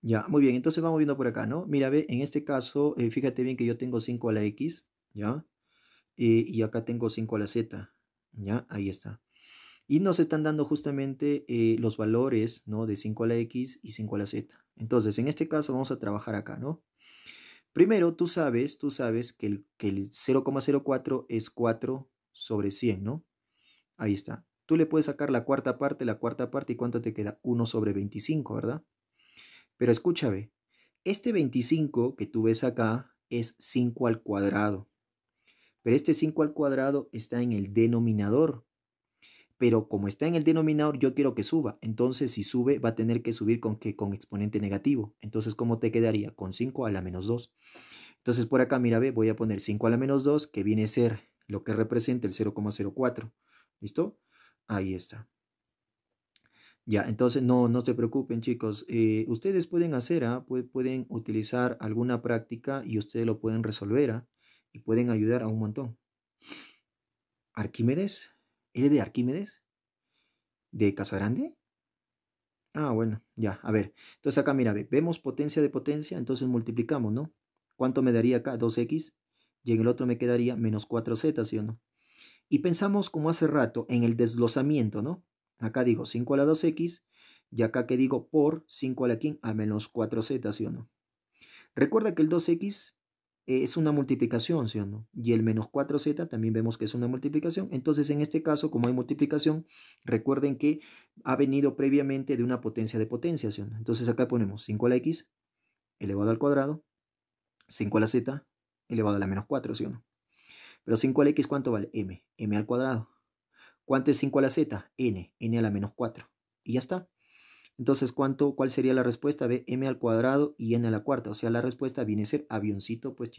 Ya, muy bien, entonces vamos viendo por acá, ¿no? Mira, ve, en este caso, eh, fíjate bien que yo tengo 5 a la X, ¿ya? Eh, y acá tengo 5 a la Z, ¿ya? Ahí está. Y nos están dando justamente eh, los valores, ¿no? De 5 a la X y 5 a la Z. Entonces, en este caso vamos a trabajar acá, ¿no? Primero, tú sabes, tú sabes que el, que el 0,04 es 4 sobre 100, ¿no? Ahí está. Tú le puedes sacar la cuarta parte, la cuarta parte y cuánto te queda? 1 sobre 25, ¿verdad? Pero escúchame, este 25 que tú ves acá es 5 al cuadrado. Pero este 5 al cuadrado está en el denominador. Pero como está en el denominador, yo quiero que suba. Entonces, si sube, va a tener que subir con, con exponente negativo. Entonces, ¿cómo te quedaría? Con 5 a la menos 2. Entonces, por acá, mira, ve, voy a poner 5 a la menos 2, que viene a ser lo que representa el 0,04. ¿Listo? Ahí está. Ya, entonces no, no se preocupen chicos. Eh, ustedes pueden hacer, ah, pueden utilizar alguna práctica y ustedes lo pueden resolver ah, y pueden ayudar a un montón. Arquímedes, ¿eres de Arquímedes? ¿De Casagrande? Ah, bueno, ya, a ver. Entonces acá, mira, vemos potencia de potencia, entonces multiplicamos, ¿no? ¿Cuánto me daría acá? 2x. Y en el otro me quedaría menos 4z, ¿sí o no? Y pensamos como hace rato en el desglosamiento, ¿no? Acá digo 5 a la 2x y acá que digo por 5 a la quién a menos 4z, ¿sí o no? Recuerda que el 2x es una multiplicación, ¿sí o no? Y el menos 4z también vemos que es una multiplicación. Entonces, en este caso, como hay multiplicación, recuerden que ha venido previamente de una potencia de potencia, ¿sí o no? Entonces, acá ponemos 5 a la x elevado al cuadrado, 5 a la z elevado a la menos 4, ¿sí o no? Pero 5 x, ¿cuánto vale? M. M al cuadrado. ¿Cuánto es 5 a la z? N. N a la menos 4. Y ya está. Entonces, ¿cuánto, ¿cuál sería la respuesta? B, m al cuadrado y n a la cuarta. O sea, la respuesta viene a ser avioncito, pues